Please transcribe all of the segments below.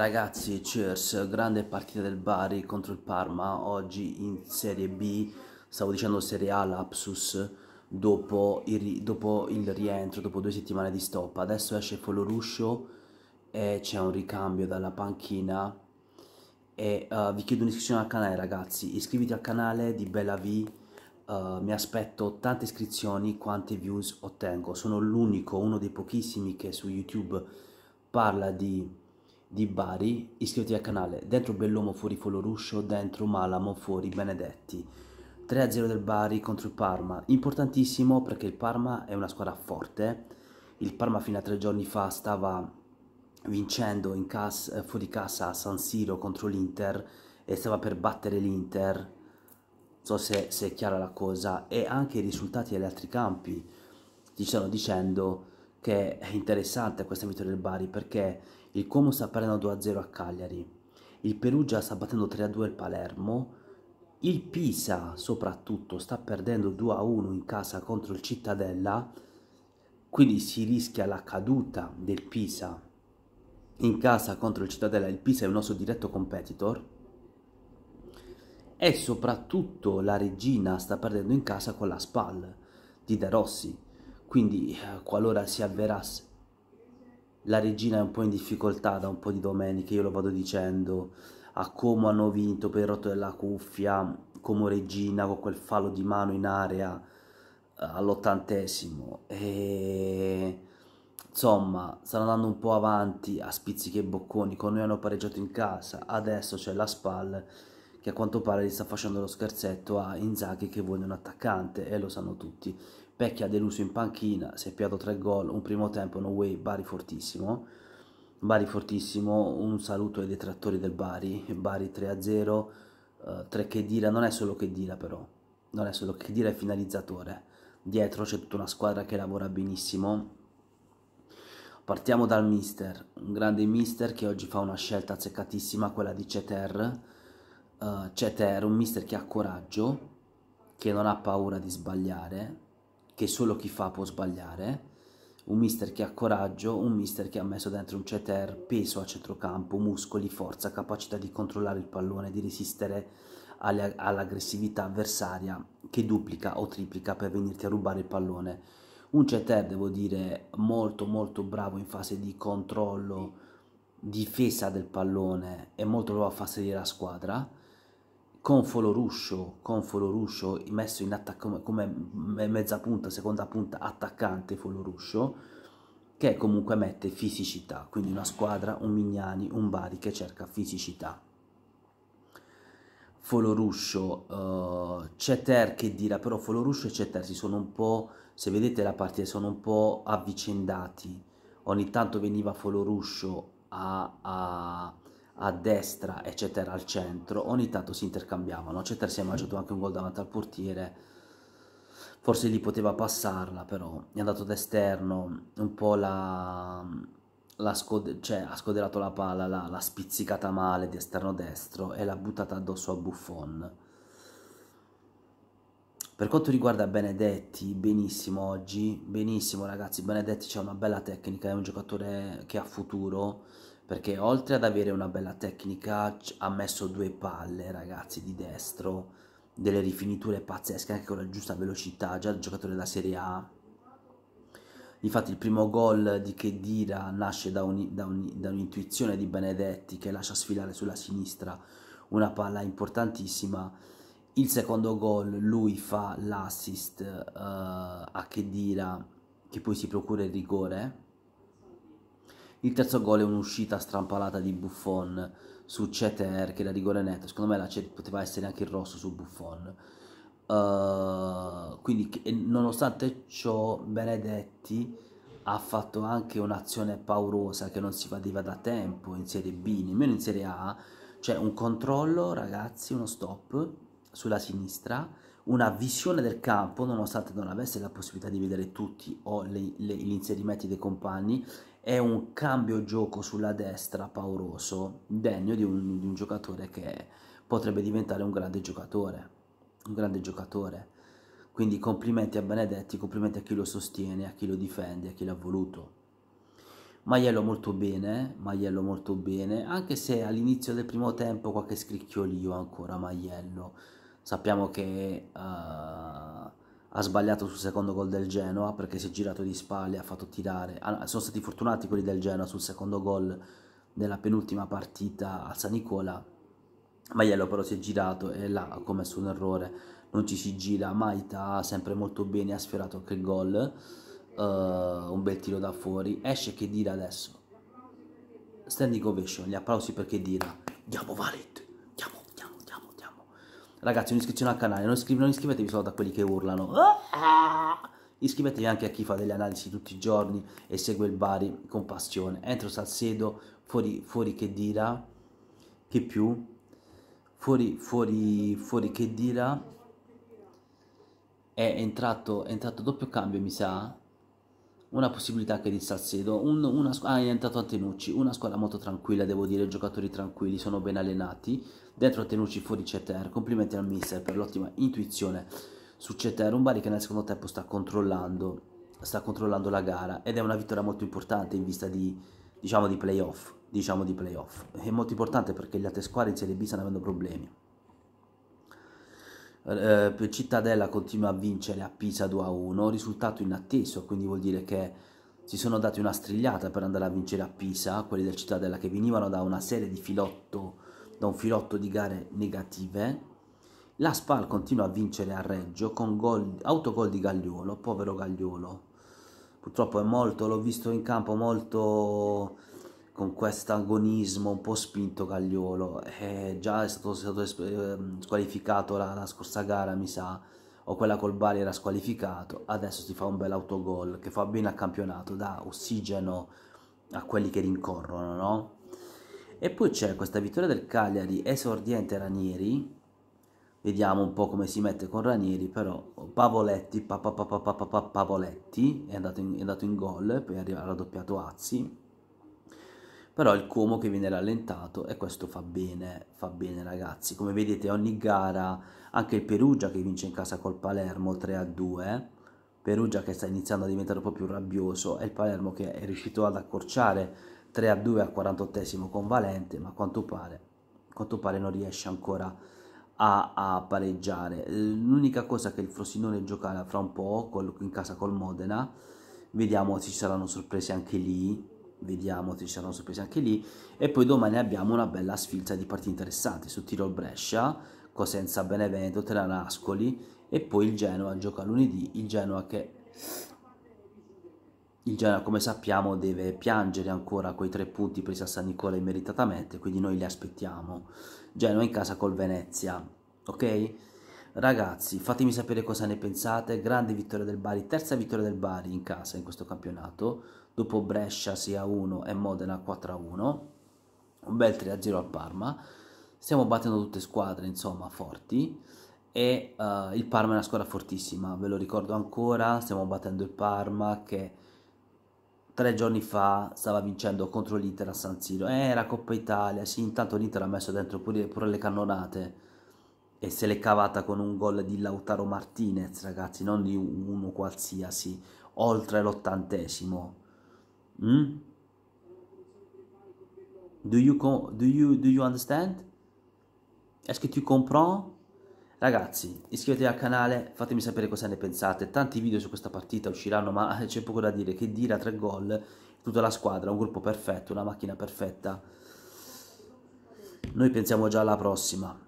Ragazzi, cheers, grande partita del Bari contro il Parma, oggi in Serie B, stavo dicendo Serie A lapsus, dopo il, dopo il rientro, dopo due settimane di stop. Adesso esce Foloruscio e c'è un ricambio dalla panchina e uh, vi chiedo un'iscrizione al canale ragazzi, iscriviti al canale di Bella V, uh, mi aspetto tante iscrizioni quante views ottengo, sono l'unico, uno dei pochissimi che su YouTube parla di di Bari, iscriviti al canale. Dentro Bellomo fuori Foloruscio, dentro Malamo fuori Benedetti. 3-0 del Bari contro il Parma. Importantissimo perché il Parma è una squadra forte. Il Parma fino a tre giorni fa stava vincendo cas fuori casa a San Siro contro l'Inter e stava per battere l'Inter. Non so se, se è chiara la cosa. E anche i risultati agli altri campi ti stanno dicendo che è interessante questa vittoria del Bari perché il Como sta perdendo 2-0 a Cagliari, il Perugia sta battendo 3-2 al Palermo, il Pisa soprattutto sta perdendo 2-1 in casa contro il Cittadella, quindi si rischia la caduta del Pisa in casa contro il Cittadella, il Pisa è un nostro diretto competitor e soprattutto la Regina sta perdendo in casa con la SPAL di De Rossi quindi eh, qualora si avverasse, la regina è un po' in difficoltà da un po' di domeniche, io lo vado dicendo, a come hanno vinto per il rotto della cuffia, come regina con quel fallo di mano in area eh, all'ottantesimo. E insomma stanno andando un po' avanti a spizzichi e bocconi con noi hanno pareggiato in casa adesso c'è la SPAL che a quanto pare gli sta facendo lo scherzetto a Inzaghi che vuole un attaccante e lo sanno tutti Pecchia deluso in panchina, si è piato tre gol, un primo tempo no way, Bari fortissimo, Bari fortissimo, un saluto ai detrattori del Bari, Bari 3-0, uh, 3 che dira, non è solo che dira però, non è solo che dira è finalizzatore, dietro c'è tutta una squadra che lavora benissimo, Partiamo dal mister, un grande mister che oggi fa una scelta azzeccatissima, quella di Ceter. Uh, Ceter, un mister che ha coraggio, che non ha paura di sbagliare, che solo chi fa può sbagliare, un mister che ha coraggio, un mister che ha messo dentro un CETER, peso a centrocampo, muscoli, forza, capacità di controllare il pallone, di resistere all'aggressività avversaria che duplica o triplica per venirti a rubare il pallone. Un CETER, devo dire, molto molto bravo in fase di controllo, difesa del pallone e molto bravo a far salire la squadra Confolo Ruscio, Confolo Ruscio messo in attacco come mezza punta, seconda punta, attaccante Folo Ruscio, che comunque mette fisicità, quindi una squadra, un Mignani, un Bari che cerca fisicità. Folo Foloruscio, uh, eh, Ceter che dirà, però Folo Foloruscio e Ceter si sono un po', se vedete la partita, sono un po' avvicendati. Ogni tanto veniva Foloruscio a, a, a destra e Ceter al centro, ogni tanto si intercambiavano, Ceter si è mangiato anche un gol davanti al portiere, forse lì poteva passarla però, è andato da esterno un po' la, la scod- cioè, ha scoderato la palla, l'ha, l'ha spizzicata male di esterno destro e l'ha buttata addosso a Buffon. Per quanto riguarda Benedetti, benissimo oggi, benissimo ragazzi, Benedetti c'ha una bella tecnica, è un giocatore che ha futuro, perché oltre ad avere una bella tecnica ha messo due palle ragazzi di destro delle rifiniture pazzesche anche con la giusta velocità già il giocatore della Serie A infatti il primo gol di Chedira nasce da, un'intuizione un, un di Benedetti che lascia sfilare sulla sinistra una palla importantissima il secondo gol lui fa l'assist uh, a Chedira che poi si procura il rigore il terzo gol è un'uscita strampalata di Buffon su Ceter, che da rigore netto, secondo me la Ceter poteva essere anche il rosso su Buffon. Uh, quindi, nonostante ciò, Benedetti ha fatto anche un'azione paurosa che non si vedeva da tempo in Serie B, nemmeno in Serie A, cioè un controllo, ragazzi, uno stop sulla sinistra una visione del campo, nonostante non avesse la possibilità di vedere tutti o le, le, gli inserimenti dei compagni, è un cambio gioco sulla destra pauroso, degno di un, di un giocatore che potrebbe diventare un grande giocatore. Un grande giocatore. Quindi complimenti a Benedetti, complimenti a chi lo sostiene, a chi lo difende, a chi l'ha voluto. Maiello molto bene, Maiello molto bene, anche se all'inizio del primo tempo qualche scricchiolio ancora Maiello Sappiamo che uh, ha sbagliato sul secondo gol del Genoa perché si è girato di spalle, ha fatto tirare. Ah, sono stati fortunati quelli del Genoa sul secondo gol nella penultima partita a San Nicola. Maiello però si è girato e là ha commesso un errore, non ci si gira. Maita sempre molto bene, ha sfiorato anche il gol. Uh, un bel tiro da fuori. Esce che dire adesso. Standing ovation, gli applausi perché che dire. Diamo valid. Ragazzi, un'iscrizione al canale, non, iscri non iscrivetevi solo a quelli che urlano. Ah! Iscrivetevi anche a chi fa delle analisi tutti i giorni e segue il Bari con passione. Entro Salcedo, fuori, fuori che dirà, che più, fuori, fuori, fuori che dirà, è entrato, è entrato doppio cambio mi sa, una possibilità anche di Salcedo, un, una, ah, è entrato Antenucci, una squadra molto tranquilla, devo dire, giocatori tranquilli, sono ben allenati, dentro Antenucci, fuori Ceter, complimenti al mister per l'ottima intuizione su Ceter, un Bari che nel secondo tempo sta controllando, sta controllando la gara ed è una vittoria molto importante in vista di, diciamo, di playoff, diciamo di playoff, è molto importante perché le altre squadre in Serie B stanno avendo problemi. Eh, eh, Cittadella continua a vincere a Pisa 2-1, a risultato inatteso, quindi vuol dire che si sono dati una strigliata per andare a vincere a Pisa, quelli del Cittadella che venivano da una serie di filotto, da un filotto di gare negative. La Spal continua a vincere a Reggio con gol, autogol di Gagliolo, povero Gagliolo. Purtroppo è molto, l'ho visto in campo molto con questo agonismo un po' spinto Cagliolo. Eh, è già stato, stato eh, squalificato la, la, scorsa gara, mi sa, o quella col Bari era squalificato, adesso si fa un bel autogol che fa bene al campionato, dà ossigeno a quelli che rincorrono, no? E poi c'è questa vittoria del Cagliari, esordiente Ranieri, vediamo un po' come si mette con Ranieri, però Pavoletti, pa, pa, pa, Pavoletti è andato in, in gol, poi ha raddoppiato Azzi, però il Como che viene rallentato e questo fa bene, fa bene ragazzi. Come vedete ogni gara, anche il Perugia che vince in casa col Palermo 3-2, Perugia che sta iniziando a diventare un po' più rabbioso e il Palermo che è riuscito ad accorciare 3-2 al 48 esimo con Valente, ma a quanto pare, quanto pare non riesce ancora a a, pareggiare. L'unica cosa che il Frosinone giocherà fra un po' in casa col Modena, vediamo se ci saranno sorprese anche lì vediamo se ci saranno sorprese anche lì e poi domani abbiamo una bella sfilza di partite interessanti su Tirol Brescia, Cosenza Benevento, Terranascoli e poi il Genoa gioca lunedì, il Genoa che il Genoa come sappiamo deve piangere ancora quei tre punti presi a San Nicola immeritatamente, quindi noi li aspettiamo. Genoa in casa col Venezia, ok? Ragazzi, fatemi sapere cosa ne pensate. Grande vittoria del Bari, terza vittoria del Bari in casa in questo campionato dopo Brescia 6 a 1 e Modena 4 a 1, un bel 3 a 0 al Parma. Stiamo battendo tutte squadre, insomma, forti. E uh, il Parma è una squadra fortissima, ve lo ricordo ancora. Stiamo battendo il Parma che tre giorni fa stava vincendo contro l'Inter a San Siro. Eh, era Coppa Italia, sì, intanto l'Inter ha messo dentro pure, pure le cannonate e se l'è cavata con un gol di Lautaro Martinez, ragazzi, non di uno qualsiasi, oltre l'ottantesimo. Hmm? Do you, do you, do you understand? est che tu comprends? Ragazzi, iscrivetevi al canale, fatemi sapere cosa ne pensate. Tanti video su questa partita usciranno, ma c'è poco da dire. Che dire a tre gol, tutta la squadra, un gruppo perfetto, una macchina perfetta. Noi pensiamo già alla prossima.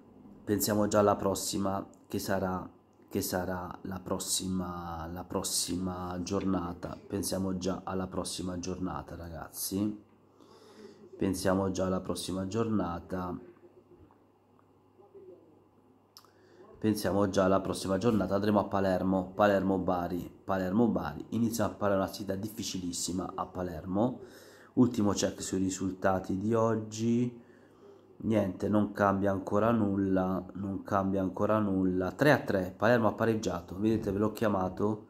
Pensiamo già alla prossima che sarà che sarà la prossima, la prossima giornata. Pensiamo già alla prossima giornata, ragazzi. Pensiamo già alla prossima giornata. Pensiamo già alla prossima giornata. Andremo a Palermo, Palermo-Bari, Palermo-Bari. Iniziamo a parlare una sfida difficilissima a Palermo. Ultimo check sui risultati di oggi niente non cambia ancora nulla non cambia ancora nulla 3 a 3 Palermo ha pareggiato vedete ve l'ho chiamato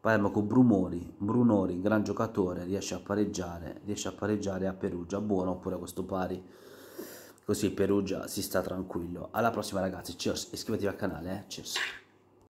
Palermo con Brumori Brunori gran giocatore riesce a pareggiare riesce a pareggiare a Perugia buono oppure a questo pari così Perugia si sta tranquillo alla prossima ragazzi ciao, iscrivetevi al canale eh? cheers